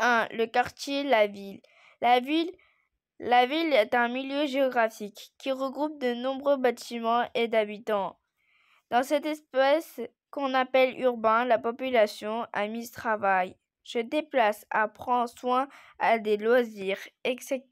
1. Le quartier, la ville. La ville, la ville est un milieu géographique qui regroupe de nombreux bâtiments et d'habitants. Dans cet espace qu'on appelle urbain, la population a mis travail, se déplace, apprend soin à des loisirs, etc.